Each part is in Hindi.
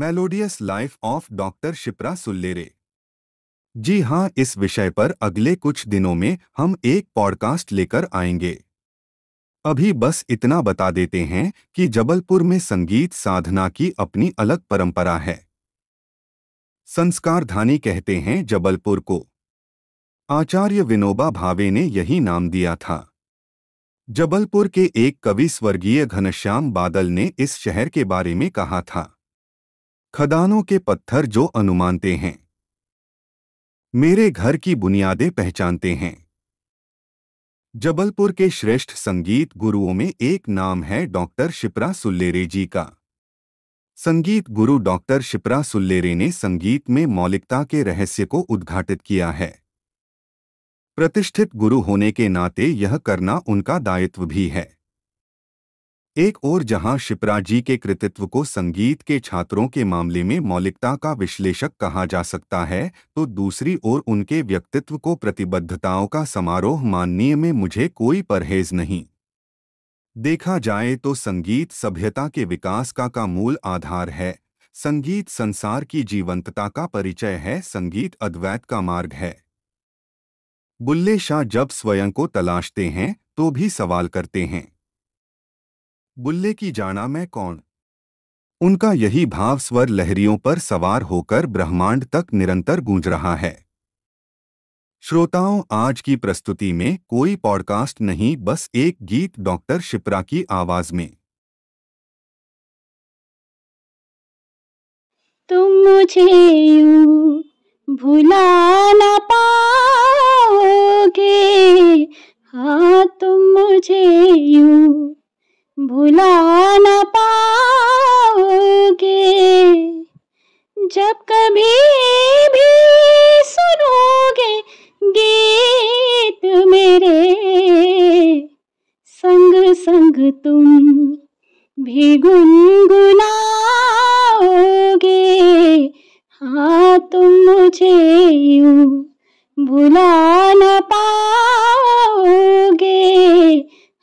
melodious life of doctor Shipra Sullere ji हाँ इस विषय पर अगले कुछ दिनों में हम एक पॉडकास्ट लेकर आएंगे अभी बस इतना बता देते हैं कि जबलपुर में संगीत साधना की अपनी अलग परंपरा है संस्कारधानी कहते हैं जबलपुर को आचार्य विनोबा भावे ने यही नाम दिया था जबलपुर के एक कवि स्वर्गीय घनश्याम बादल ने इस शहर के बारे में कहा था खदानों के पत्थर जो अनुमानते हैं मेरे घर की बुनियादें पहचानते हैं जबलपुर के श्रेष्ठ संगीत गुरुओं में एक नाम है डॉक्टर शिप्रा सुल्लेरे जी का संगीत गुरु डॉक्टर शिप्रा सुल्लेरे ने संगीत में मौलिकता के रहस्य को उद्घाटित किया है प्रतिष्ठित गुरु होने के नाते यह करना उनका दायित्व भी है एक ओर जहां जी के कृतित्व को संगीत के छात्रों के मामले में मौलिकता का विश्लेषक कहा जा सकता है तो दूसरी ओर उनके व्यक्तित्व को प्रतिबद्धताओं का समारोह माननीय में मुझे कोई परहेज नहीं देखा जाए तो संगीत सभ्यता के विकास का का मूल आधार है संगीत संसार की जीवंतता का परिचय है संगीत अद्वैत का मार्ग है बुल्ले शाह जब स्वयं को तलाशते हैं तो भी सवाल करते हैं बुल्ले की जाना मैं कौन उनका यही भाव स्वर लहरियों पर सवार होकर ब्रह्मांड तक निरंतर गूंज रहा है श्रोताओं आज की प्रस्तुति में कोई पॉडकास्ट नहीं बस एक गीत डॉक्टर शिप्रा की आवाज में तुम मुझे भुला न पाओगे जब कभी भी सुनोगे गीत मेरे संग संग तुम भी गुनगुनाओगे हाँ तुम मुझे यू भुला न पाओगे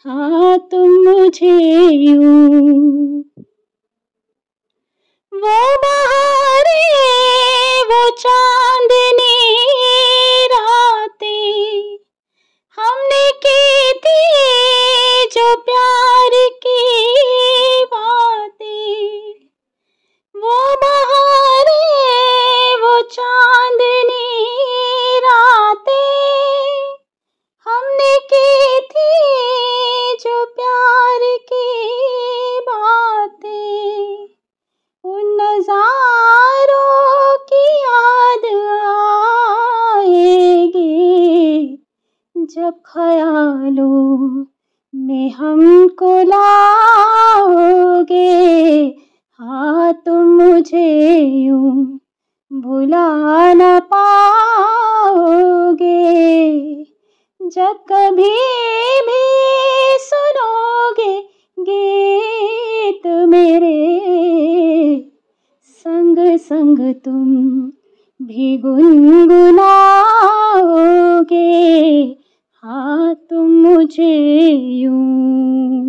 हाँ तुम मुझे यू वो बात जब ख्यालों में हमको लाओगे हाँ तुम तो मुझे यूं भुला न पाओगे जब कभी भी सुनोगे गीत मेरे संग संग तुम भी गुनगुनाओगे हाँ तुम मुझे यूं